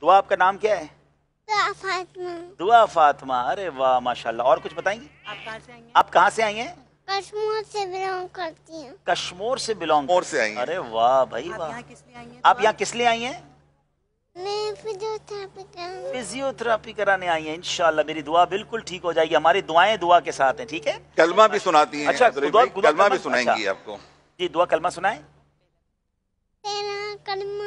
दुआ आपका नाम क्या है दुआ फातमा दुआ फातिमा अरे वाह माशाल्लाह और कुछ बताएंगे आप कहाँ से आई हैं आप से कश्मीर से बिलोंग करती हूँ कश्मीर से बिलोंग और से आई अरे वाह भाई वाह आप यहाँ किस लिए आई हैं मैं फिजियोथेरापी कराने आई हैं इनशाला मेरी दुआ बिल्कुल ठीक हो जाएगी हमारी दुआएं दुआ के साथ हैं ठीक है कलमा भी सुनाती हैं अच्छा दुआ, दुआ, कलमा भी सुनाएंगी अच्छा। आपको जी दुआ कलमा सुनाए तेरा कलमा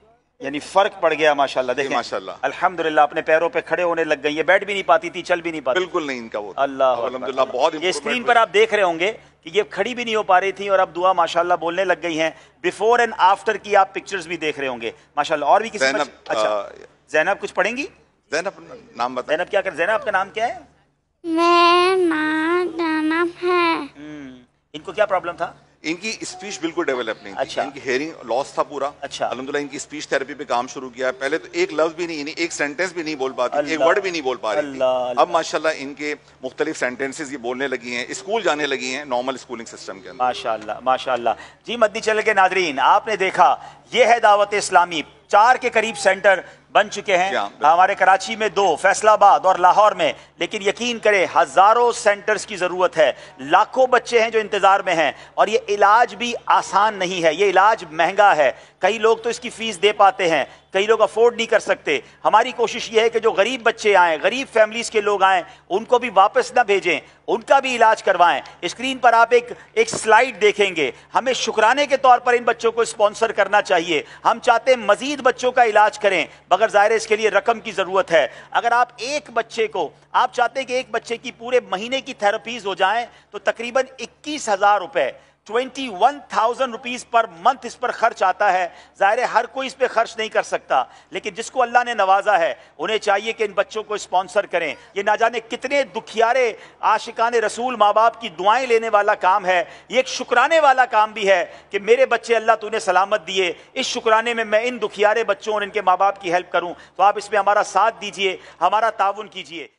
यानी फर्क पड़ गया माशाल्लाह देखिए माशाल्लाह अल्हम्दुलिल्लाह अपने पैरों पे खड़े होने लग गई है बैठ भी नहीं पाती थी चल भी नहीं पाती बिल्कुल नहीं इनका वो अल्लाह अल्हम्दुलिल्लाह बहुत ये स्क्रीन पर आप देख रहे होंगे कि ये खड़ी भी नहीं हो पा रही थी और अब दुआ माशाल्लाह बोलने लग गई है बिफोर एंड आफ्टर की आप पिक्चर्स भी देख रहे होंगे माशाल्लाह और भी किसी अच्छा जैनब uh, कुछ पढ़ेंगी जैनब नाम बता जैनब क्या कर जैनब आपका नाम क्या है हम्म, इनको क्या प्रॉब्लम था इनकी स्पीच बिल्कुल डेवलप नहीं थी अच्छा इनकी हेयरिंग लॉस था पूरा अच्छा अलहमदुल्ला इनकी स्पीच थेरेपी पे काम शुरू किया पहले तो एक लफ्ज भी नहीं एक सेंटेंस भी नहीं बोल पाती एक वर्ड भी नहीं बोल पा रही अब माशाल्लाह इनके मुख्तलिफ सेंटेंसेस ये बोलने लगी हैं स्कूल जाने लगी हैं नॉर्मल स्कूलिंग सिस्टम के अंदर माशा माशाल्लाह जी मदनी चले के नाजरीन आपने देखा यह है दावत इस्लामी चार के करीब सेंटर बन चुके हैं हमारे कराची में दो फैसलाबाद और लाहौर में लेकिन यकीन करें हजारों सेंटर्स की ज़रूरत है लाखों बच्चे हैं जो इंतज़ार में हैं और ये इलाज भी आसान नहीं है ये इलाज महंगा है कई लोग तो इसकी फ़ीस दे पाते हैं कई लोग अफोर्ड नहीं कर सकते हमारी कोशिश ये है कि जो गरीब बच्चे आएँ गरीब फैमिलीज़ के लोग आएँ उनको भी वापस ना भेजें उनका भी इलाज करवाएं स्क्रीन पर आप एक एक स्लाइड देखेंगे हमें शुक्राने के तौर पर इन बच्चों को स्पॉन्सर करना चाहिए हम चाहते हैं मजीद बच्चों का इलाज करें मगर ज़ाहिर इसके लिए रकम की ज़रूरत है अगर आप एक बच्चे को आप चाहते हैं कि एक बच्चे की पूरे महीने की थेरेपीज़ हो जाएँ तो तकरीबन इक्कीस हज़ार रुपये twenty one thousand rupees per month इस पर खर्च आता है ज़ाहिर है हर कोई इस पर खर्च नहीं कर सकता लेकिन जिसको अल्लाह ने नवाजा है उन्हें चाहिए कि इन बच्चों को स्पॉन्सर करें ये ना जाने कितने दुखियारे आशिकान रसूल माँ बाप की दुआएं लेने वाला काम है ये एक शुक्राने वाला काम भी है कि मेरे बच्चे अल्लाह तूने सलामत दिए इस शुक्राने में मैं इन दुखियारे बच्चों और इनके माँ बाप की हेल्प करूँ तो आप इसमें हमारा साथ दीजिए हमारा ताउन कीजिए